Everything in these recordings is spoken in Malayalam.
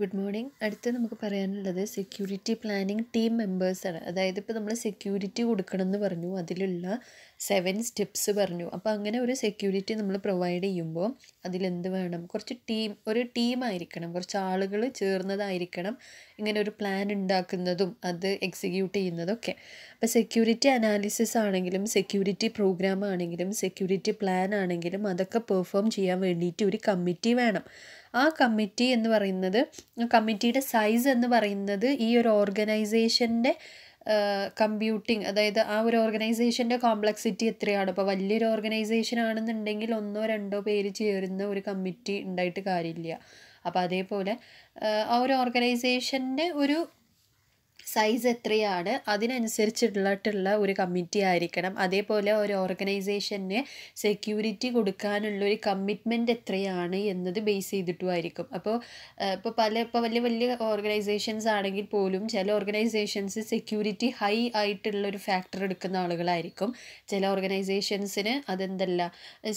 ഗുഡ് മോർണിംഗ് അടുത്ത് നമുക്ക് പറയാനുള്ളത് സെക്യൂരിറ്റി പ്ലാനിംഗ് ടീം മെമ്പേഴ്സാണ് അതായത് ഇപ്പോൾ നമ്മൾ സെക്യൂരിറ്റി കൊടുക്കണം എന്ന് പറഞ്ഞു അതിലുള്ള സെവൻ സ്റ്റെപ്സ് പറഞ്ഞു അപ്പോൾ അങ്ങനെ ഒരു സെക്യൂരിറ്റി നമ്മൾ പ്രൊവൈഡ് ചെയ്യുമ്പോൾ അതിലെന്ത് വേണം കുറച്ച് ടീം ഒരു ടീമായിരിക്കണം കുറച്ച് ആളുകൾ ചേർന്നതായിരിക്കണം ഇങ്ങനെ ഒരു പ്ലാൻ ഉണ്ടാക്കുന്നതും അത് എക്സിക്യൂട്ട് ചെയ്യുന്നതൊക്കെ അപ്പോൾ സെക്യൂരിറ്റി അനാലിസിസ് ആണെങ്കിലും സെക്യൂരിറ്റി പ്രോഗ്രാം ആണെങ്കിലും സെക്യൂരിറ്റി പ്ലാൻ ആണെങ്കിലും അതൊക്കെ പെർഫോം ചെയ്യാൻ വേണ്ടിയിട്ട് ഒരു കമ്മിറ്റി വേണം ആ കമ്മിറ്റി എന്ന് പറയുന്നത് കമ്മിറ്റിയുടെ സൈസ് എന്ന് പറയുന്നത് ഈ ഒരു ഓർഗനൈസേഷൻ്റെ കമ്പ്യൂട്ടിങ് അതായത് ആ ഒരു ഓർഗനൈസേഷൻ്റെ കോംപ്ലക്സിറ്റി എത്രയാണ് അപ്പോൾ വലിയൊരു ഓർഗനൈസേഷൻ ആണെന്നുണ്ടെങ്കിൽ ഒന്നോ രണ്ടോ പേര് ചേരുന്ന ഒരു കമ്മിറ്റി ഉണ്ടായിട്ട് കാര്യമില്ല അപ്പോൾ അതേപോലെ ആ ഒരു ഓർഗനൈസേഷൻ്റെ ഒരു സൈസ് എത്രയാണ് അതിനനുസരിച്ചിട്ടുള്ള ഒരു കമ്മിറ്റി ആയിരിക്കണം അതേപോലെ ഒരു ഓർഗനൈസേഷന് സെക്യൂരിറ്റി കൊടുക്കാനുള്ള ഒരു കമ്മിറ്റ്മെൻറ്റ് എത്രയാണ് എന്നത് ബേസ് ചെയ്തിട്ടുമായിരിക്കും അപ്പോൾ ഇപ്പോൾ പല ഇപ്പോൾ വലിയ വലിയ ഓർഗനൈസേഷൻസ് ആണെങ്കിൽ പോലും ചില ഓർഗനൈസേഷൻസ് സെക്യൂരിറ്റി ഹൈ ആയിട്ടുള്ള ഒരു ഫാക്ടർ എടുക്കുന്ന ആളുകളായിരിക്കും ചില ഓർഗനൈസേഷൻസിന് അതെന്തല്ല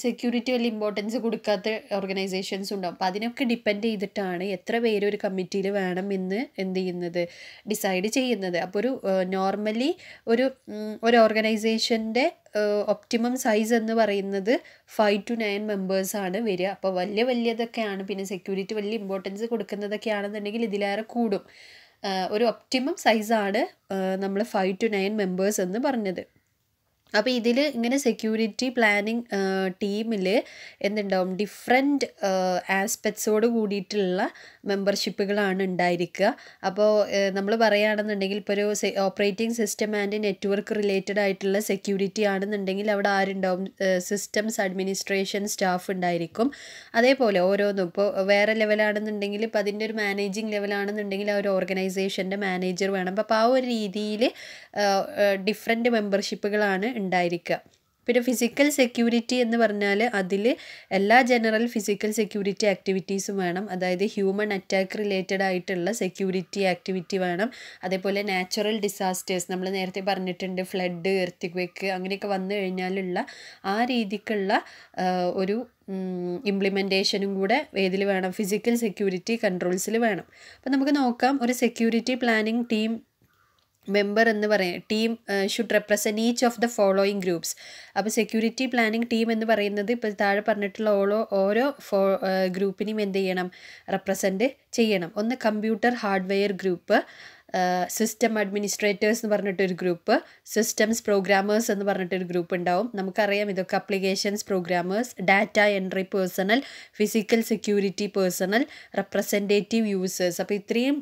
സെക്യൂരിറ്റി വലിയ ഇമ്പോർട്ടൻസ് കൊടുക്കാത്ത ഓർഗനൈസേഷൻസ് ഉണ്ടാവും അപ്പോൾ അതിനൊക്കെ ഡിപ്പെൻഡ് ചെയ്തിട്ടാണ് എത്ര പേര് ഒരു കമ്മിറ്റിയിൽ വേണം എന്ന് എന്ത് ചെയ്യുന്നത് ഡിസൈഡ് ചെയ്യുന്നത് ചെയ്യുന്നത് അപ്പോൾ ഒരു നോർമലി ഒരു ഒരു ഓർഗനൈസേഷൻ്റെ ഒപ്റ്റിമം സൈസ് എന്ന് പറയുന്നത് ഫൈവ് ടു നയൻ മെമ്പേഴ്സാണ് വരിക അപ്പോൾ വലിയ വലിയതൊക്കെയാണ് പിന്നെ സെക്യൂരിറ്റി വലിയ ഇമ്പോർട്ടൻസ് കൊടുക്കുന്നതൊക്കെയാണെന്നുണ്ടെങ്കിൽ ഇതിലേറെ കൂടും ഒരു ഒപ്റ്റിമം സൈസാണ് നമ്മൾ ഫൈവ് ടു നയൻ മെമ്പേഴ്സ് എന്ന് പറഞ്ഞത് അപ്പോൾ ഇതിൽ ഇങ്ങനെ സെക്യൂരിറ്റി പ്ലാനിങ് ടീമിൽ എന്തുണ്ടാവും ഡിഫറെൻറ്റ് ആസ്പെക്ട്സോട് കൂടിയിട്ടുള്ള മെമ്പർഷിപ്പുകളാണ് ഉണ്ടായിരിക്കുക അപ്പോൾ നമ്മൾ പറയുകയാണെന്നുണ്ടെങ്കിൽ ഇപ്പോൾ ഒരു operating system and network related ആയിട്ടുള്ള സെക്യൂരിറ്റി ആണെന്നുണ്ടെങ്കിൽ അവിടെ ആരുണ്ടാവും സിസ്റ്റംസ് അഡ്മിനിസ്ട്രേഷൻ സ്റ്റാഫ് ഉണ്ടായിരിക്കും അതേപോലെ ഓരോന്നും ഇപ്പോൾ വേറെ ലെവലാണെന്നുണ്ടെങ്കിൽ ഇപ്പോൾ അതിൻ്റെ ഒരു മാനേജിങ് ലെവലാണെന്നുണ്ടെങ്കിൽ ആ ഒരു ഓർഗനൈസേഷൻ്റെ മാനേജർ വേണം അപ്പോൾ ആ ഒരു രീതിയിൽ ഡിഫറെൻറ്റ് മെമ്പർഷിപ്പുകളാണ് ഉണ്ടായിരിക്കുക പിന്നെ ഫിസിക്കൽ സെക്യൂരിറ്റി എന്ന് പറഞ്ഞാൽ അതിൽ എല്ലാ ജനറൽ ഫിസിക്കൽ സെക്യൂരിറ്റി ആക്ടിവിറ്റീസും വേണം അതായത് ഹ്യൂമൻ അറ്റാക്ക് റിലേറ്റഡ് ആയിട്ടുള്ള സെക്യൂരിറ്റി ആക്ടിവിറ്റി വേണം അതേപോലെ നാച്ചുറൽ ഡിസാസ്റ്റേഴ്സ് നമ്മൾ നേരത്തെ പറഞ്ഞിട്ടുണ്ട് ഫ്ലഡ് എർത്തിക്വേക്ക് അങ്ങനെയൊക്കെ വന്നു കഴിഞ്ഞാലുള്ള ആ രീതിക്കുള്ള ഒരു ഇംപ്ലിമെൻറ്റേഷനും കൂടെ ഏതിൽ വേണം ഫിസിക്കൽ സെക്യൂരിറ്റി കൺട്രോൾസിൽ വേണം അപ്പം നമുക്ക് നോക്കാം ഒരു സെക്യൂരിറ്റി പ്ലാനിംഗ് ടീം മെമ്പർ എന്ന് പറയുന്നത് team should represent each of the following groups അപ്പോൾ സെക്യൂരിറ്റി പ്ലാനിങ് ടീം എന്ന് പറയുന്നത് ഇപ്പോൾ താഴെ പറഞ്ഞിട്ടുള്ള ഓരോ ഓരോ ഫോ ഗ്രൂപ്പിനെയും എന്ത് ചെയ്യണം റെപ്രസെൻറ്റ് ചെയ്യണം ഒന്ന് computer hardware group system administrators എന്ന് പറഞ്ഞിട്ടൊരു ഗ്രൂപ്പ് സിസ്റ്റംസ് പ്രോഗ്രാമേഴ്സ് എന്ന് പറഞ്ഞിട്ടൊരു ഗ്രൂപ്പ് ഉണ്ടാവും നമുക്കറിയാം ഇതൊക്കെ applications programmers data entry personnel physical security personnel representative users അപ്പോൾ ഇത്രയും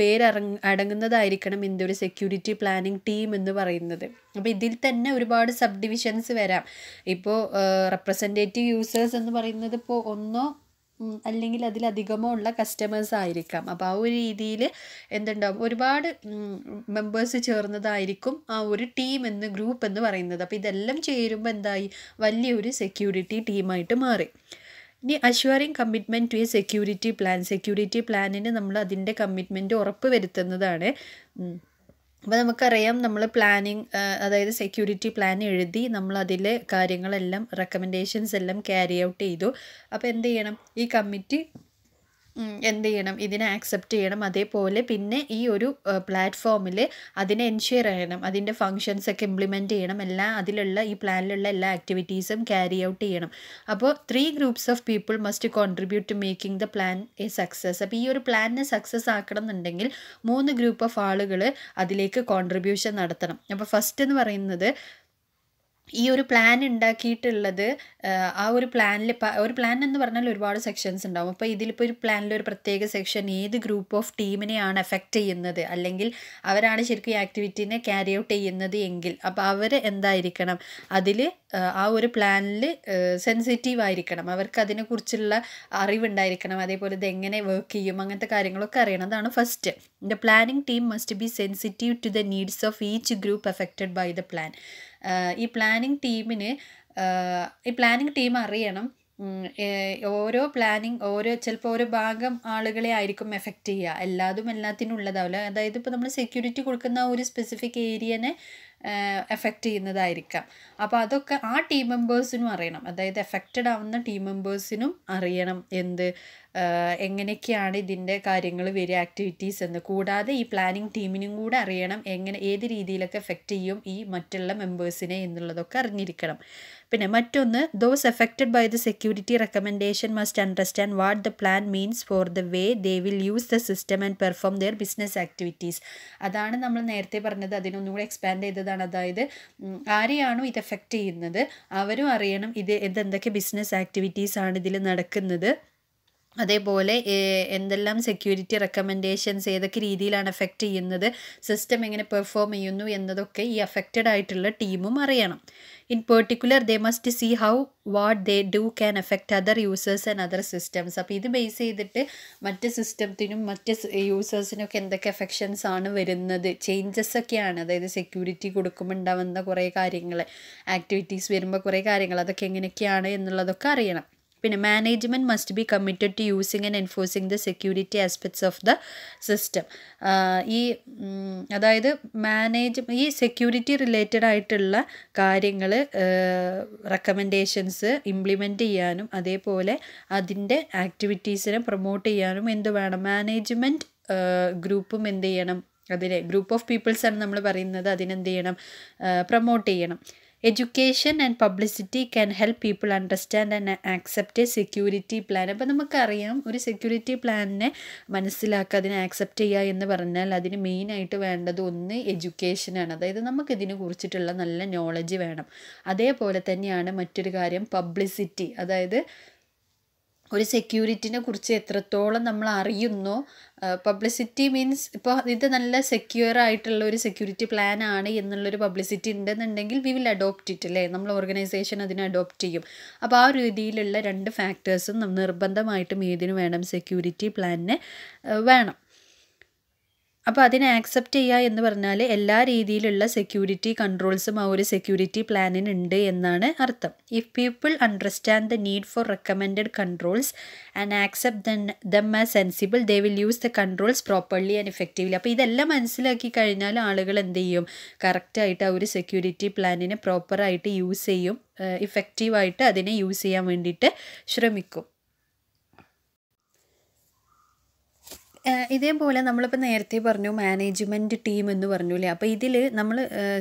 പേരറങ്ങ അടങ്ങുന്നതായിരിക്കണം ഇതിൻ്റെ ഒരു സെക്യൂരിറ്റി പ്ലാനിങ് ടീം എന്ന് പറയുന്നത് അപ്പോൾ ഇതിൽ തന്നെ ഒരുപാട് സബ് ഡിവിഷൻസ് വരാം ഇപ്പോൾ റെപ്രസെൻറ്റേറ്റീവ് യൂസേഴ്സ് എന്ന് പറയുന്നത് ഇപ്പോൾ ഒന്നോ അല്ലെങ്കിൽ അതിലധികമോ ഉള്ള കസ്റ്റമേഴ്സ് ആയിരിക്കാം അപ്പോൾ ആ ഒരു രീതിയിൽ എന്തുണ്ടാവും ഒരുപാട് മെമ്പേഴ്സ് ചേർന്നതായിരിക്കും ആ ഒരു ടീം എന്ന് ഗ്രൂപ്പ് എന്ന് പറയുന്നത് അപ്പോൾ ഇതെല്ലാം ചേരുമ്പോൾ എന്തായി വലിയൊരു സെക്യൂരിറ്റി ടീമായിട്ട് മാറി ഇനി assuring commitment to a security plan security പ്ലാനിന് നമ്മൾ അതിൻ്റെ കമ്മിറ്റ്മെൻറ്റ് ഉറപ്പ് വരുത്തുന്നതാണ് അപ്പോൾ നമുക്കറിയാം നമ്മൾ പ്ലാനിങ് അതായത് സെക്യൂരിറ്റി പ്ലാൻ എഴുതി നമ്മൾ അതിലെ കാര്യങ്ങളെല്ലാം റെക്കമെൻഡേഷൻസ് എല്ലാം ക്യാരി ഔട്ട് ചെയ്തു അപ്പോൾ എന്ത് ചെയ്യണം ഈ കമ്മിറ്റി എന്ത് ചെയ്യണം ഇതിനെ ആക്സെപ്റ്റ് ചെയ്യണം അതേപോലെ പിന്നെ ഈ ഒരു പ്ലാറ്റ്ഫോമിൽ അതിനെ എൻഷുർ ചെയ്യണം അതിൻ്റെ ഫങ്ഷൻസ് ഒക്കെ ഇംപ്ലിമെൻറ്റ് ചെയ്യണം എല്ലാ അതിലുള്ള ഈ പ്ലാനിലുള്ള എല്ലാ ആക്ടിവിറ്റീസും ക്യാരി ഔട്ട് ചെയ്യണം അപ്പോൾ three groups of people must contribute to making the plan a success അപ്പോൾ ഈ ഒരു പ്ലാനിനെ സക്സസ് ആക്കണം എന്നുണ്ടെങ്കിൽ മൂന്ന് ഗ്രൂപ്പ് ഓഫ് ആളുകൾ അതിലേക്ക് കോൺട്രിബ്യൂഷൻ നടത്തണം അപ്പോൾ ഫസ്റ്റ് എന്ന് പറയുന്നത് ഈ ഒരു പ്ലാൻ ഉണ്ടാക്കിയിട്ടുള്ളത് ആ ഒരു പ്ലാനിൽ ഒരു പ്ലാൻ എന്ന് പറഞ്ഞാൽ ഒരുപാട് സെക്ഷൻസ് ഉണ്ടാവും അപ്പോൾ ഇതിലിപ്പോൾ ഒരു പ്ലാനിൽ ഒരു പ്രത്യേക സെക്ഷൻ ഏത് ഗ്രൂപ്പ് ഓഫ് ടീമിനെയാണ് എഫക്റ്റ് ചെയ്യുന്നത് അല്ലെങ്കിൽ അവരാണ് ശരിക്കും ഈ ആക്ടിവിറ്റീനെ ക്യാരി ഔട്ട് ചെയ്യുന്നത് എങ്കിൽ അപ്പോൾ അവർ എന്തായിരിക്കണം അതിൽ ആ ഒരു പ്ലാനിൽ സെൻസിറ്റീവ് ആയിരിക്കണം അവർക്ക് അതിനെക്കുറിച്ചുള്ള അറിവുണ്ടായിരിക്കണം അതേപോലെ ഇത് എങ്ങനെ വർക്ക് ചെയ്യും അങ്ങനത്തെ കാര്യങ്ങളൊക്കെ അറിയണം അതാണ് first the planning team must be sensitive to the needs of each group affected by the plan ഈ പ്ലാനിംഗ് ടീമിന് ഈ പ്ലാനിംഗ് ടീം അറിയണം ഓരോ പ്ലാനിങ് ഓരോ ചിലപ്പോൾ ഓരോ ഭാഗം ആളുകളെ ആയിരിക്കും എഫക്റ്റ് ചെയ്യുക എല്ലാതും എല്ലാത്തിനും ഉള്ളതാവില്ല അതായത് ഇപ്പോൾ നമ്മൾ സെക്യൂരിറ്റി കൊടുക്കുന്ന ഒരു സ്പെസിഫിക് ഏരിയനെ എഫക്റ്റ് ചെയ്യുന്നതായിരിക്കാം അപ്പോൾ അതൊക്കെ ആ ടീം മെമ്പേഴ്സിനും അറിയണം അതായത് എഫക്റ്റഡ് ആവുന്ന ടീം മെമ്പേഴ്സിനും അറിയണം എന്ത് എങ്ങനെയൊക്കെയാണ് ഇതിൻ്റെ കാര്യങ്ങൾ വരിക ആക്ടിവിറ്റീസ് എന്ന് കൂടാതെ ഈ പ്ലാനിങ് ടീമിനും കൂടെ അറിയണം എങ്ങനെ ഏത് രീതിയിലൊക്കെ എഫക്റ്റ് ചെയ്യും ഈ മറ്റുള്ള മെമ്പേഴ്സിനെ എന്നുള്ളതൊക്കെ അറിഞ്ഞിരിക്കണം പിന്നെ മറ്റൊന്ന് those affected by the security recommendation must understand what the plan means for the way they will use the system and perform their business activities അതാണ് നമ്മൾ നേരത്തെ പറഞ്ഞത് അതിനൊന്നും കൂടെ എക്സ്പാൻഡ് ചെയ്തതാണ് അതായത് ആരെയാണോ ഇത് എഫക്റ്റ് ചെയ്യുന്നത് അവരും അറിയണം ഇത് എന്തൊക്കെ ബിസിനസ് ആക്ടിവിറ്റീസ് ആണ് ഇതിൽ നടക്കുന്നത് അതേപോലെ എന്തെല്ലാം സെക്യൂരിറ്റി റെക്കമെൻഡേഷൻസ് ഏതൊക്കെ രീതിയിലാണ് എഫക്റ്റ് ചെയ്യുന്നത് സിസ്റ്റം എങ്ങനെ പെർഫോം ചെയ്യുന്നു എന്നതൊക്കെ ഈ അഫക്റ്റഡ് ആയിട്ടുള്ള ടീമും അറിയണം in particular they must see how what they do can affect other users and other systems അപ്പോൾ ഇത് ബേസ് ചെയ്തിട്ട് മറ്റ് സിസ്റ്റത്തിനും മറ്റ് യൂസേഴ്സിനൊക്കെ എന്തൊക്കെ എഫക്ഷൻസ് ആണ് വരുന്നത് ചേഞ്ചസ് ഒക്കെയാണ് അതായത് സെക്യൂരിറ്റി കൊടുക്കുമ്പോൾ ഉണ്ടാവുന്ന കുറേ കാര്യങ്ങൾ ആക്ടിവിറ്റീസ് വരുമ്പോൾ കുറേ കാര്യങ്ങൾ അതൊക്കെ എങ്ങനെയൊക്കെയാണ് എന്നുള്ളതൊക്കെ അറിയണം പിന്നെ management must be committed to using and enforcing the security aspects of the system ഈ അതായത് മാനേജ് ഈ സെക്യൂരിറ്റി റിലേറ്റഡ് ആയിട്ടുള്ള കാര്യങ്ങൾ റെക്കമെൻഡേഷൻസ് ഇംപ്ലിമെൻ്റ് ചെയ്യാനും അതേപോലെ അതിൻ്റെ ആക്ടിവിറ്റീസിനെ പ്രൊമോട്ട് ചെയ്യാനും എന്ത് വേണം മാനേജ്മെൻറ്റ് ഗ്രൂപ്പും എന്ത് ചെയ്യണം അതിനെ ഗ്രൂപ്പ് ഓഫ് പീപ്പിൾസാണ് നമ്മൾ പറയുന്നത് അതിനെന്ത് ചെയ്യണം പ്രൊമോട്ട് ചെയ്യണം education and publicity can help people understand and accept a security plan അപ്പോൾ നമുക്കറിയാം ഒരു സെക്യൂരിറ്റി പ്ലാനിനെ മനസ്സിലാക്കുക അതിനെ ആക്സെപ്റ്റ് ചെയ്യുക എന്ന് പറഞ്ഞാൽ അതിന് മെയിനായിട്ട് വേണ്ടത് ഒന്ന് എഡ്യൂക്കേഷനാണ് അതായത് നമുക്കിതിനെ കുറിച്ചിട്ടുള്ള നല്ല നോളജ് വേണം അതേപോലെ തന്നെയാണ് മറ്റൊരു കാര്യം പബ്ലിസിറ്റി അതായത് ഒരു സെക്യൂരിറ്റിനെ കുറിച്ച് എത്രത്തോളം നമ്മൾ അറിയുന്നോ പബ്ലിസിറ്റി മീൻസ് ഇപ്പോൾ ഇത് നല്ല സെക്യൂർ ആയിട്ടുള്ള ഒരു സെക്യൂരിറ്റി പ്ലാൻ ആണ് എന്നുള്ളൊരു പബ്ലിസിറ്റി ഉണ്ടെന്നുണ്ടെങ്കിൽ വി വിൽ അഡോപ്റ്റ് ഇറ്റ് അല്ലേ നമ്മൾ ഓർഗനൈസേഷൻ അതിനെ അഡോപ്റ്റ് ചെയ്യും അപ്പോൾ ആ രീതിയിലുള്ള രണ്ട് ഫാക്ടേഴ്സും നിർബന്ധമായിട്ടും ഏതിനു വേണം സെക്യൂരിറ്റി പ്ലാനിന് വേണം അപ്പോൾ അതിനെ ആക്സെപ്റ്റ് ചെയ്യുക എന്ന് പറഞ്ഞാൽ എല്ലാ രീതിയിലുള്ള സെക്യൂരിറ്റി കൺട്രോൾസും ആ ഒരു സെക്യൂരിറ്റി പ്ലാനിനുണ്ട് എന്നാണ് അർത്ഥം if people understand the need for recommend controls and accept them as sensible they will use the controls properly and effectively അപ്പോൾ ഇതെല്ലാം മനസ്സിലാക്കി കഴിഞ്ഞാൽ ആളുകൾ എന്ത് ചെയ്യും കറക്റ്റായിട്ട് ആ ഒരു സെക്യൂരിറ്റി പ്ലാനിനെ പ്രോപ്പറായിട്ട് യൂസ് ചെയ്യും ഇഫക്റ്റീവായിട്ട് അതിനെ യൂസ് ചെയ്യാൻ വേണ്ടിയിട്ട് ശ്രമിക്കും ഇതേപോലെ നമ്മളിപ്പോൾ നേരത്തെ പറഞ്ഞു മാനേജ്മെൻറ്റ് ടീം എന്ന് പറഞ്ഞു അല്ലേ അപ്പോൾ ഇതിൽ നമ്മൾ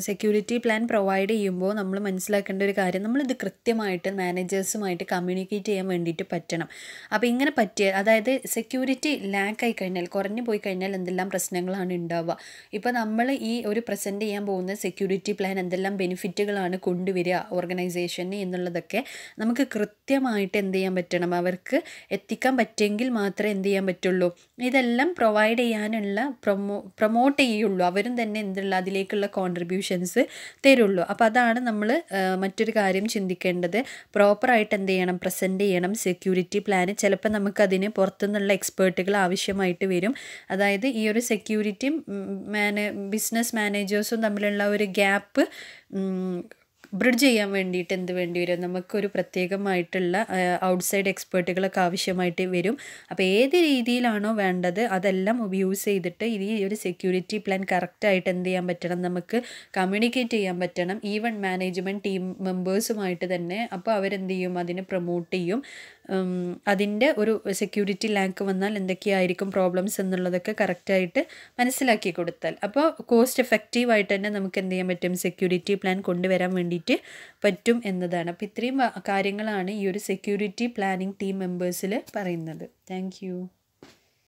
സെക്യൂരിറ്റി പ്ലാൻ പ്രൊവൈഡ് ചെയ്യുമ്പോൾ നമ്മൾ മനസ്സിലാക്കേണ്ട ഒരു കാര്യം നമ്മളിത് കൃത്യമായിട്ട് മാനേജേഴ്സുമായിട്ട് കമ്മ്യൂണിക്കേറ്റ് ചെയ്യാൻ വേണ്ടിയിട്ട് പറ്റണം അപ്പോൾ ഇങ്ങനെ പറ്റിയ അതായത് സെക്യൂരിറ്റി ലാക്കായി കഴിഞ്ഞാൽ കുറഞ്ഞു പോയി കഴിഞ്ഞാൽ എന്തെല്ലാം പ്രശ്നങ്ങളാണ് ഉണ്ടാവുക ഇപ്പോൾ നമ്മൾ ഈ ഒരു പ്രസൻറ്റ് ചെയ്യാൻ പോകുന്ന സെക്യൂരിറ്റി പ്ലാൻ എന്തെല്ലാം ബെനിഫിറ്റുകളാണ് കൊണ്ടുവരിക ഓർഗനൈസേഷന് എന്നുള്ളതൊക്കെ നമുക്ക് കൃത്യമായിട്ട് എന്ത് ചെയ്യാൻ പറ്റണം അവർക്ക് എത്തിക്കാൻ പറ്റുമെങ്കിൽ മാത്രമേ എന്ത് ചെയ്യാൻ പറ്റുള്ളൂ ഇതെല്ലാം ഇതെല്ലാം പ്രൊവൈഡ് ചെയ്യാനുള്ള പ്രൊമോ പ്രൊമോട്ട് ചെയ്യുള്ളൂ അവരും തന്നെ എന്തുള്ള അതിലേക്കുള്ള കോൺട്രിബ്യൂഷൻസ് തരുള്ളൂ അപ്പോൾ അതാണ് നമ്മൾ മറ്റൊരു കാര്യം ചിന്തിക്കേണ്ടത് പ്രോപ്പറായിട്ട് എന്ത് ചെയ്യണം പ്രസൻറ്റ് ചെയ്യണം സെക്യൂരിറ്റി പ്ലാന് ചിലപ്പോൾ നമുക്കതിന് പുറത്തുനിന്നുള്ള എക്സ്പേർട്ടുകൾ ആവശ്യമായിട്ട് വരും അതായത് ഈ ഒരു സെക്യൂരിറ്റിയും മാനേ ബിസിനസ് മാനേജേഴ്സും തമ്മിലുള്ള ഒരു ഗ്യാപ്പ് ബ്രിഡ്ജ് ചെയ്യാൻ വേണ്ടിയിട്ട് എന്ത് വേണ്ടി വരും നമുക്കൊരു പ്രത്യേകമായിട്ടുള്ള ഔട്ട്സൈഡ് എക്സ്പേർട്ടുകളൊക്കെ ആവശ്യമായിട്ട് വരും അപ്പോൾ ഏത് രീതിയിലാണോ വേണ്ടത് അതെല്ലാം യൂസ് ചെയ്തിട്ട് ഈ ഒരു സെക്യൂരിറ്റി പ്ലാൻ കറക്റ്റായിട്ട് എന്ത് ചെയ്യാൻ പറ്റണം നമുക്ക് കമ്മ്യൂണിക്കേറ്റ് ചെയ്യാൻ പറ്റണം ഈവൺ മാനേജ്മെൻറ്റ് ടീം മെമ്പേഴ്സുമായിട്ട് തന്നെ അപ്പോൾ അവരെന്ത് ചെയ്യും അതിനെ പ്രൊമോട്ട് ചെയ്യും അതിൻ്റെ ഒരു സെക്യൂരിറ്റി ലാക്ക് വന്നാൽ എന്തൊക്കെയായിരിക്കും പ്രോബ്ലംസ് എന്നുള്ളതൊക്കെ കറക്റ്റായിട്ട് മനസ്സിലാക്കി കൊടുത്താൽ അപ്പോൾ കോസ്റ്റ് എഫക്റ്റീവായിട്ട് തന്നെ നമുക്ക് എന്ത് ചെയ്യാൻ പറ്റും സെക്യൂരിറ്റി പ്ലാൻ കൊണ്ടുവരാൻ വേണ്ടിയിട്ട് പറ്റും എന്നതാണ് അപ്പോൾ ഇത്രയും കാര്യങ്ങളാണ് ഈ ഒരു സെക്യൂരിറ്റി പ്ലാനിംഗ് ടീം മെമ്പേഴ്സിൽ പറയുന്നത് താങ്ക്